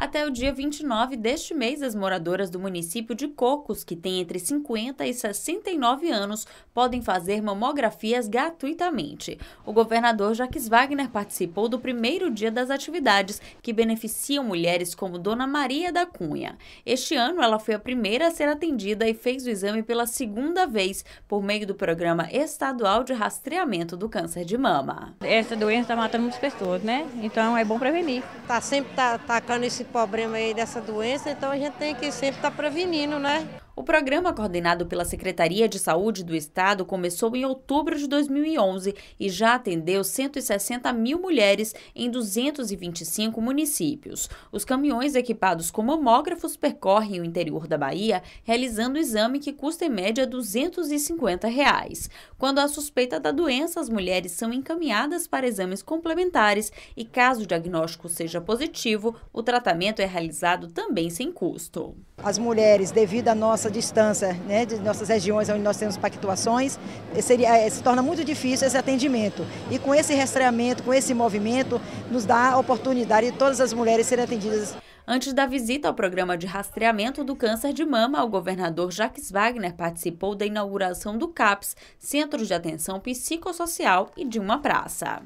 Até o dia 29 deste mês, as moradoras do município de Cocos, que têm entre 50 e 69 anos, podem fazer mamografias gratuitamente. O governador Jaques Wagner participou do primeiro dia das atividades que beneficiam mulheres como Dona Maria da Cunha. Este ano, ela foi a primeira a ser atendida e fez o exame pela segunda vez por meio do Programa Estadual de Rastreamento do Câncer de Mama. Essa doença está matando muitas pessoas, né? Então é bom prevenir. Está sempre tacando esse problema aí dessa doença, então a gente tem que sempre estar tá prevenindo, né? O programa, coordenado pela Secretaria de Saúde do Estado, começou em outubro de 2011 e já atendeu 160 mil mulheres em 225 municípios. Os caminhões equipados com mamógrafos percorrem o interior da Bahia, realizando o exame que custa em média R$ 250. Reais. Quando há suspeita da doença, as mulheres são encaminhadas para exames complementares e, caso o diagnóstico seja positivo, o tratamento é realizado também sem custo. As mulheres, devido à nossa distância, né, de nossas regiões onde nós temos pactuações, eh, seria, eh, se torna muito difícil esse atendimento. E com esse rastreamento, com esse movimento, nos dá a oportunidade de todas as mulheres serem atendidas. Antes da visita ao programa de rastreamento do câncer de mama, o governador Jacques Wagner participou da inauguração do CAPS, Centro de Atenção Psicossocial, e de uma praça.